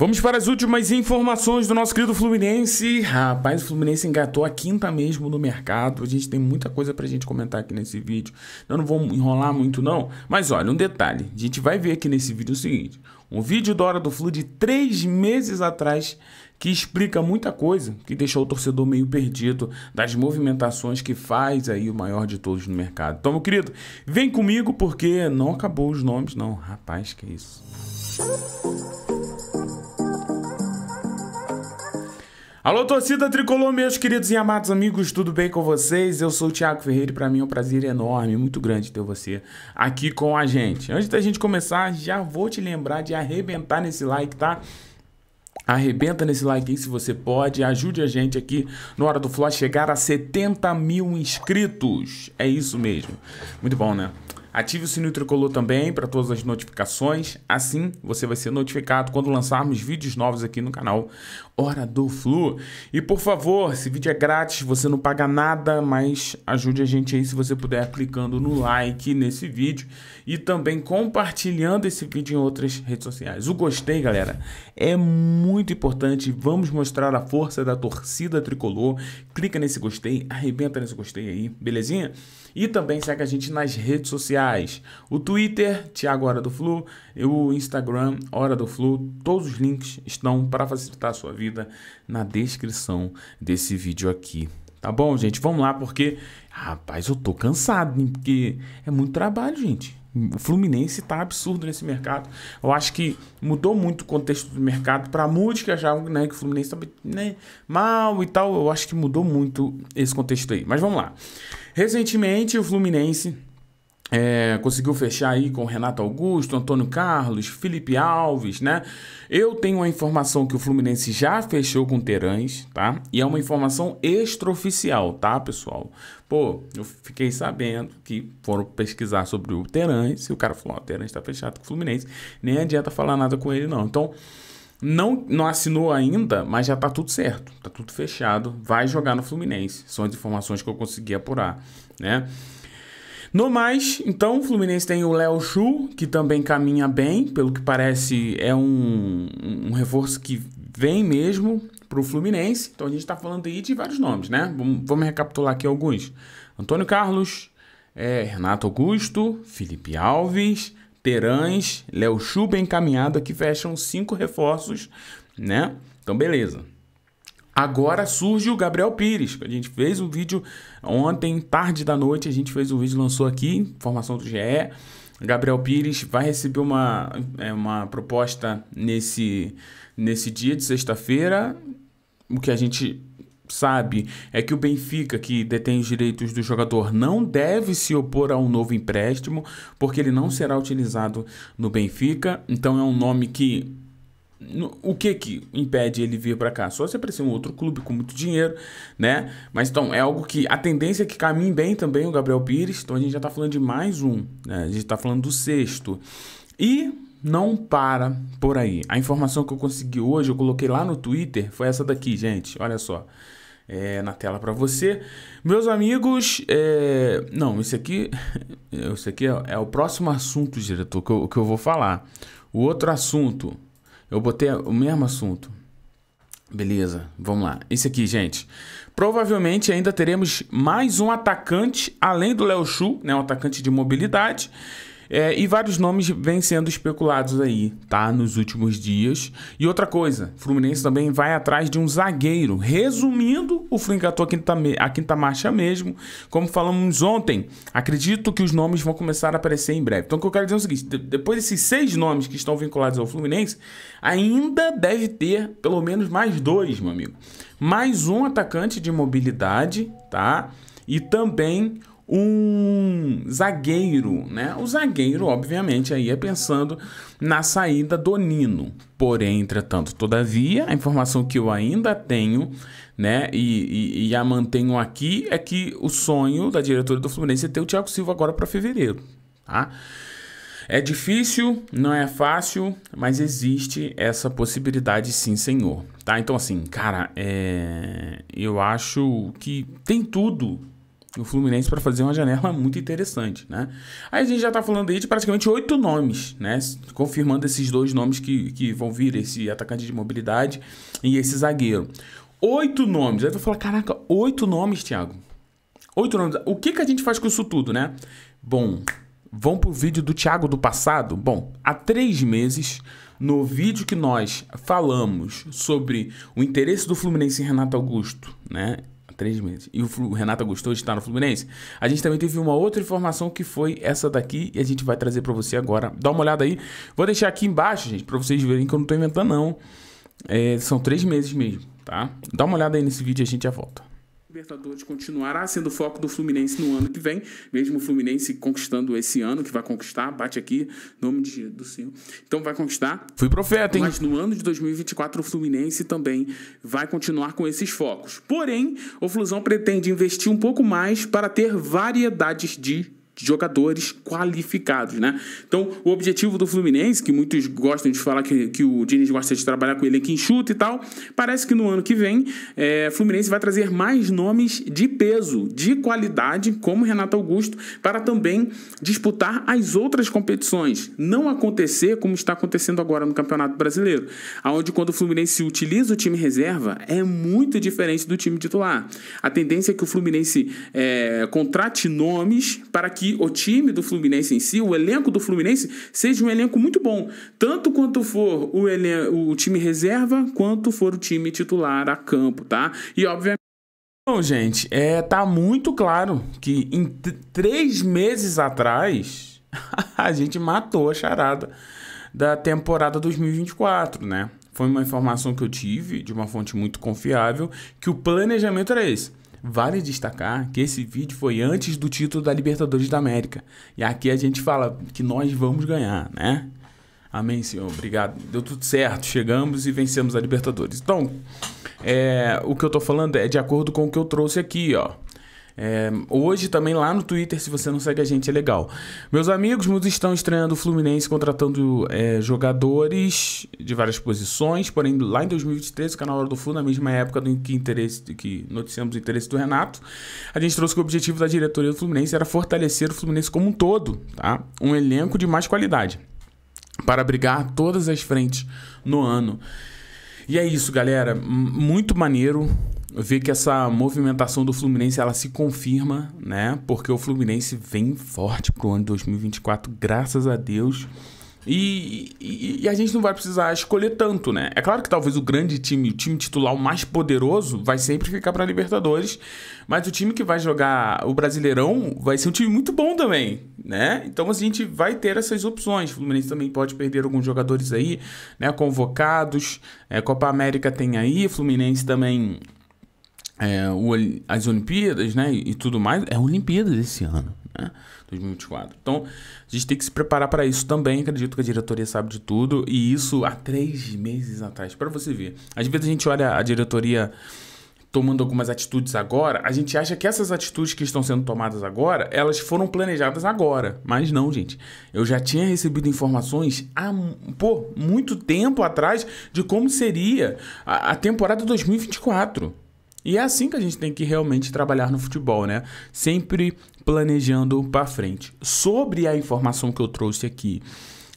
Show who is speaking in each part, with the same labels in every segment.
Speaker 1: Vamos para as últimas informações do nosso querido Fluminense. Rapaz, o Fluminense engatou a quinta mesmo no mercado. A gente tem muita coisa para a gente comentar aqui nesse vídeo. Eu não vou enrolar muito não, mas olha, um detalhe. A gente vai ver aqui nesse vídeo o seguinte. Um vídeo da Hora do Flu de três meses atrás que explica muita coisa, que deixou o torcedor meio perdido das movimentações que faz aí o maior de todos no mercado. Então, meu querido, vem comigo porque não acabou os nomes não. Rapaz, que isso. Alô, torcida tricolor, meus queridos e amados amigos, tudo bem com vocês? Eu sou o Thiago Ferreira e para mim é um prazer enorme, muito grande ter você aqui com a gente. Antes da gente começar, já vou te lembrar de arrebentar nesse like, tá? Arrebenta nesse like aí se você pode, ajude a gente aqui no Hora do Flow chegar a 70 mil inscritos. É isso mesmo. Muito bom, né? Ative o sininho tricolor também para todas as notificações, assim você vai ser notificado quando lançarmos vídeos novos aqui no canal. Hora do Flu. E por favor, esse vídeo é grátis, você não paga nada, mas ajude a gente aí se você puder clicando no like nesse vídeo e também compartilhando esse vídeo em outras redes sociais. O gostei, galera, é muito importante. Vamos mostrar a força da torcida tricolor. Clica nesse gostei, arrebenta nesse gostei aí, belezinha? E também segue a gente nas redes sociais. O Twitter, Thiago Hora do Flu, e o Instagram, Hora do Flu. Todos os links estão para facilitar a sua vida na descrição desse vídeo aqui. Tá bom, gente? Vamos lá, porque, rapaz, eu tô cansado, hein? porque é muito trabalho, gente. O Fluminense tá absurdo nesse mercado. Eu acho que mudou muito o contexto do mercado para música já, né, que o Fluminense tá né, mal e tal. Eu acho que mudou muito esse contexto aí. Mas vamos lá. Recentemente o Fluminense é, conseguiu fechar aí com Renato Augusto, Antônio Carlos, Felipe Alves, né? Eu tenho a informação que o Fluminense já fechou com Terãs, tá? E é uma informação extraoficial, tá, pessoal? Pô, eu fiquei sabendo que foram pesquisar sobre o Terãs e o cara falou: Ó, oh, o Terãs tá fechado com o Fluminense, nem adianta falar nada com ele, não. Então. Não, não assinou ainda, mas já tá tudo certo, tá tudo fechado, vai jogar no Fluminense. São as informações que eu consegui apurar, né? No mais, então, o Fluminense tem o Léo Xu, que também caminha bem, pelo que parece é um, um reforço que vem mesmo para o Fluminense. Então a gente está falando aí de vários nomes, né? Vamos, recapitular aqui alguns. Antônio Carlos, é, Renato Augusto, Felipe Alves, Terães, Léo Xu, bem encaminhado, aqui fecham cinco reforços, né? Então beleza. Agora surge o Gabriel Pires. A gente fez um vídeo ontem, tarde da noite, a gente fez um vídeo, lançou aqui, informação do GE. Gabriel Pires vai receber uma, é, uma proposta nesse, nesse dia de sexta-feira. O que a gente sabe é que o Benfica, que detém os direitos do jogador, não deve se opor a um novo empréstimo, porque ele não será utilizado no Benfica. Então é um nome que o que que impede ele vir para cá? Só se aparecer um outro clube com muito dinheiro, né? Mas então, é algo que a tendência é que caminhe bem também o Gabriel Pires. Então a gente já tá falando de mais um, né? A gente tá falando do sexto. E não para por aí. A informação que eu consegui hoje, eu coloquei lá no Twitter, foi essa daqui, gente. Olha só. É, na tela para você. Meus amigos, é... não, isso aqui, esse aqui é, é, o próximo assunto, diretor, que eu, que eu vou falar. O outro assunto, eu botei o mesmo assunto. Beleza, vamos lá. Esse aqui, gente. Provavelmente ainda teremos mais um atacante, além do Léo Chu, né? Um atacante de mobilidade. É, e vários nomes vêm sendo especulados aí, tá? Nos últimos dias. E outra coisa, Fluminense também vai atrás de um zagueiro. Resumindo, o Fluminense catou a quinta, a quinta marcha mesmo. Como falamos ontem, acredito que os nomes vão começar a aparecer em breve. Então o que eu quero dizer é o seguinte: de, depois desses seis nomes que estão vinculados ao Fluminense, ainda deve ter pelo menos mais dois, meu amigo. Mais um atacante de mobilidade, tá? E também um zagueiro, né? O zagueiro, obviamente, aí é pensando na saída do Nino. Porém, entretanto, todavia, a informação que eu ainda tenho, né, e, e, e a mantenho aqui, é que o sonho da diretoria do Fluminense é ter o Thiago Silva agora para fevereiro, tá? É difícil, não é fácil, mas existe essa possibilidade sim, senhor. Tá? Então, assim, cara, é... eu acho que tem tudo no Fluminense para fazer uma janela muito interessante, né? Aí a gente já está falando aí de praticamente oito nomes, né? Confirmando esses dois nomes que, que vão vir, esse atacante de mobilidade e esse zagueiro. Oito nomes. Aí tu fala, caraca, oito nomes, Thiago. Oito nomes. O que, que a gente faz com isso tudo, né? Bom, vão pro vídeo do Thiago do passado? Bom, há três meses, no vídeo que nós falamos sobre o interesse do Fluminense em Renato Augusto, né? Três meses. E o Renata gostou de estar no Fluminense? A gente também teve uma outra informação que foi essa daqui e a gente vai trazer para você agora. Dá uma olhada aí. Vou deixar aqui embaixo, gente, para vocês verem que eu não tô inventando, não. É, são três meses mesmo, tá? Dá uma olhada aí nesse vídeo e a gente já volta. Libertadores continuará sendo o foco do Fluminense no ano que vem, mesmo o Fluminense conquistando esse ano, que vai conquistar, bate aqui, nome de, do Senhor. Então vai conquistar. Fui profeta, hein? Mas no ano de 2024, o Fluminense também vai continuar com esses focos. Porém, o Flusão pretende investir um pouco mais para ter variedades de jogadores qualificados, né? Então, o objetivo do Fluminense, que muitos gostam de falar que, que o Diniz gosta de trabalhar com ele aqui em e tal, parece que no ano que vem, é, Fluminense vai trazer mais nomes de peso, de qualidade, como Renato Augusto, para também disputar as outras competições. Não acontecer como está acontecendo agora no Campeonato Brasileiro, aonde quando o Fluminense utiliza o time reserva, é muito diferente do time titular. A tendência é que o Fluminense é, contrate nomes para que o time do Fluminense em si, o elenco do Fluminense, seja um elenco muito bom, tanto quanto for o, elenco, o time reserva, quanto for o time titular a campo, tá? E obviamente. Bom, gente, é, tá muito claro que em três meses atrás a gente matou a charada da temporada 2024, né? Foi uma informação que eu tive de uma fonte muito confiável que o planejamento era esse. Vale destacar que esse vídeo foi antes do título da Libertadores da América. E aqui a gente fala que nós vamos ganhar, né? Amém, Senhor. Obrigado. Deu tudo certo. Chegamos e vencemos a Libertadores. Então, é, o que eu tô falando é de acordo com o que eu trouxe aqui, ó. É, hoje também lá no Twitter, se você não segue a gente, é legal. Meus amigos, muitos estão estreando o Fluminense contratando é, jogadores de várias posições, porém lá em 2023, o canal Hora do Flu, na mesma época do que, interesse, que noticiamos o interesse do Renato, a gente trouxe que o objetivo da diretoria do Fluminense era fortalecer o Fluminense como um todo, tá? Um elenco de mais qualidade, para brigar todas as frentes no ano. E é isso, galera. Muito maneiro ver que essa movimentação do Fluminense ela se confirma, né? Porque o Fluminense vem forte pro ano de 2024, graças a Deus. E, e, e, a gente não vai precisar escolher tanto, né? É claro que talvez o grande time, o time titular, o mais poderoso, vai sempre ficar para Libertadores. Mas o time que vai jogar o Brasileirão vai ser um time muito bom também, né? Então assim, a gente vai ter essas opções. O Fluminense também pode perder alguns jogadores aí, né? Convocados. É, Copa América tem aí. Fluminense também é, o, as Olimpíadas né, e tudo mais, é a Olimpíada desse ano, né, 2024. Então, a gente tem que se preparar para isso também. Acredito que a diretoria sabe de tudo, e isso há três meses atrás, para você ver. Às vezes a gente olha a diretoria tomando algumas atitudes agora, a gente acha que essas atitudes que estão sendo tomadas agora, elas foram planejadas agora. Mas não, gente. Eu já tinha recebido informações há pô, muito tempo atrás de como seria a, a temporada 2024. E é assim que a gente tem que realmente trabalhar no futebol, né? Sempre planejando para frente. Sobre a informação que eu trouxe aqui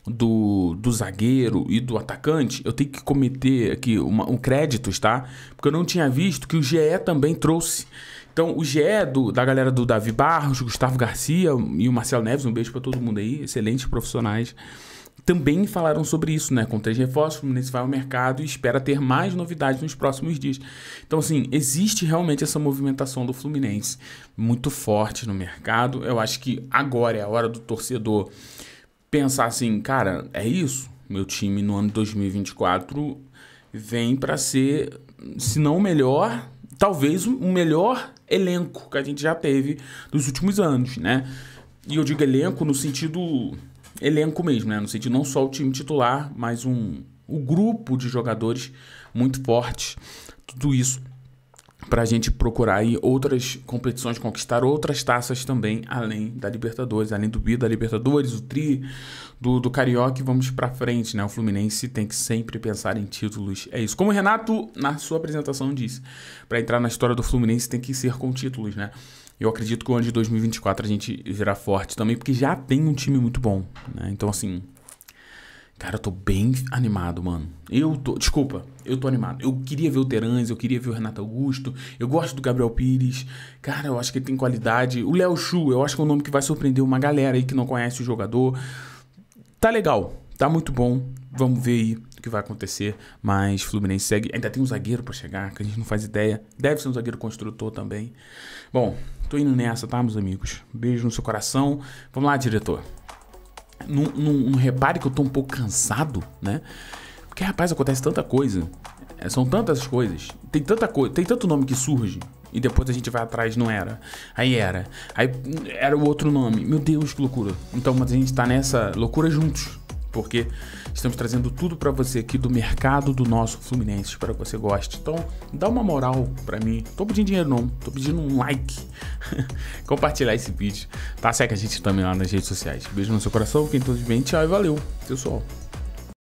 Speaker 1: do, do zagueiro e do atacante, eu tenho que cometer aqui uma, um crédito, tá? Porque eu não tinha visto que o GE também trouxe então, o GE do, da galera do Davi Barros, Gustavo Garcia e o Marcelo Neves, um beijo para todo mundo aí, excelentes profissionais, também falaram sobre isso, né? Com três reforços, o Fluminense vai ao mercado e espera ter mais novidades nos próximos dias. Então, assim, existe realmente essa movimentação do Fluminense muito forte no mercado. Eu acho que agora é a hora do torcedor pensar assim, cara, é isso? Meu time no ano 2024 vem para ser, se não o melhor, talvez o melhor elenco que a gente já teve dos últimos anos, né? E eu digo elenco no sentido elenco mesmo, né? No sentido não só o time titular, mas um o um grupo de jogadores muito forte. Tudo isso para a gente procurar aí outras competições, conquistar outras taças também, além da Libertadores, além do B da Libertadores, o Tri do, do Carioca, e vamos para frente, né? O Fluminense tem que sempre pensar em títulos, é isso. Como o Renato, na sua apresentação, disse, para entrar na história do Fluminense tem que ser com títulos, né? Eu acredito que o ano de 2024 a gente virá forte também, porque já tem um time muito bom, né? Então, assim, Cara, eu tô bem animado, mano. Eu tô. Desculpa, eu tô animado. Eu queria ver o Terãs, eu queria ver o Renato Augusto. Eu gosto do Gabriel Pires. Cara, eu acho que ele tem qualidade. O Léo Chu, eu acho que é um nome que vai surpreender uma galera aí que não conhece o jogador. Tá legal, tá muito bom. Vamos ver aí o que vai acontecer. Mas Fluminense segue. Ainda tem um zagueiro para chegar, que a gente não faz ideia. Deve ser um zagueiro construtor também. Bom, tô indo nessa, tá, meus amigos? Beijo no seu coração. Vamos lá, diretor não, não, não repare que eu tô um pouco cansado, né? Porque, rapaz, acontece tanta coisa. É, são tantas coisas. Tem tanta coisa. Tem tanto nome que surge. E depois a gente vai atrás, não era. Aí era. Aí hum, era o outro nome. Meu Deus, que loucura. Então, mas a gente tá nessa loucura juntos porque estamos trazendo tudo para você aqui do mercado do nosso Fluminense. Espero que você goste. Então, dá uma moral para mim. Tô pedindo dinheiro não, tô pedindo um like. Compartilhar esse vídeo, tá? Segue a gente também lá nas redes sociais. Beijo no seu coração, fiquem todos bem, tchau e valeu, pessoal.